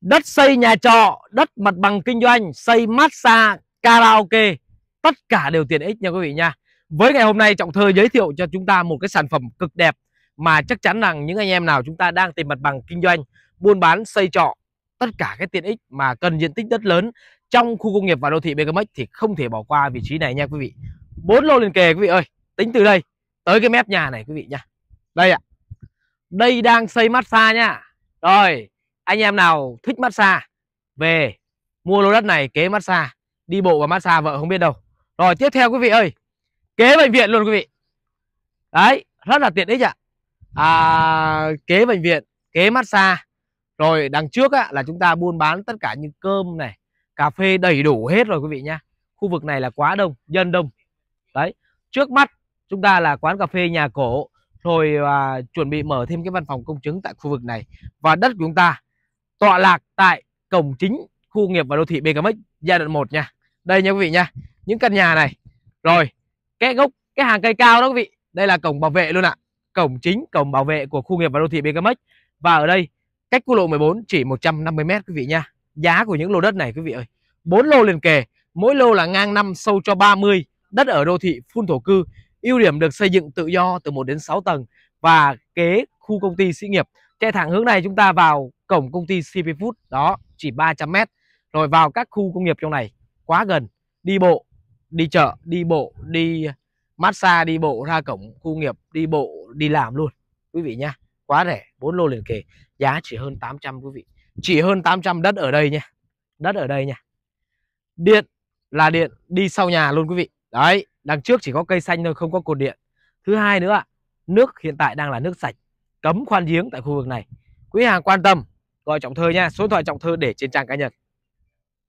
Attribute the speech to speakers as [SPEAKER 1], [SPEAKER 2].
[SPEAKER 1] đất xây nhà trọ đất mặt bằng kinh doanh xây massage karaoke tất cả đều tiện ích nha quý vị nha với ngày hôm nay trọng thơ giới thiệu cho chúng ta một cái sản phẩm cực đẹp mà chắc chắn rằng những anh em nào chúng ta đang tìm mặt bằng kinh doanh buôn bán xây trọ tất cả cái tiện ích mà cần diện tích đất lớn trong khu công nghiệp và đô thị Becamec thì không thể bỏ qua vị trí này nha quý vị bốn lô liền kề quý vị ơi tính từ đây tới cái mép nhà này quý vị nha đây ạ đây đang xây massage nha rồi anh em nào thích massage về mua lô đất này kế massage đi bộ và massage vợ không biết đâu rồi tiếp theo quý vị ơi kế bệnh viện luôn quý vị đấy rất là tiện ích ạ à. kế bệnh viện kế massage rồi đằng trước á, là chúng ta buôn bán tất cả những cơm này cà phê đầy đủ hết rồi quý vị nhá khu vực này là quá đông dân đông đấy trước mắt chúng ta là quán cà phê nhà cổ rồi à, chuẩn bị mở thêm cái văn phòng công chứng tại khu vực này và đất của chúng ta tọa lạc tại cổng chính khu nghiệp và đô thị BKMX giai đoạn 1 nha. Đây nha quý vị nha. Những căn nhà này. Rồi, cái gốc cái hàng cây cao đó quý vị. Đây là cổng bảo vệ luôn ạ. Cổng chính, cổng bảo vệ của khu nghiệp và đô thị BKMX. Và ở đây cách quốc lộ 14 chỉ 150 m quý vị nha. Giá của những lô đất này quý vị ơi. 4 lô liền kề, mỗi lô là ngang 5 sâu cho 30, đất ở đô thị phun thổ cư, ưu điểm được xây dựng tự do từ 1 đến 6 tầng và kế khu công ty sĩ nghiệp chạy thẳng hướng này chúng ta vào cổng công ty CP Food đó chỉ 300 m rồi vào các khu công nghiệp trong này quá gần đi bộ đi chợ đi bộ đi massage đi bộ ra cổng khu nghiệp đi bộ đi làm luôn quý vị nhá quá rẻ bốn lô liền kề giá chỉ hơn 800 quý vị chỉ hơn 800 đất ở đây nha đất ở đây nha điện là điện đi sau nhà luôn quý vị đấy đằng trước chỉ có cây xanh thôi không có cột điện thứ hai nữa nước hiện tại đang là nước sạch cấm khoan giếng tại khu vực này quý hàng quan tâm gọi trọng thơ nha số điện thoại trọng thơ để trên trang cá nhân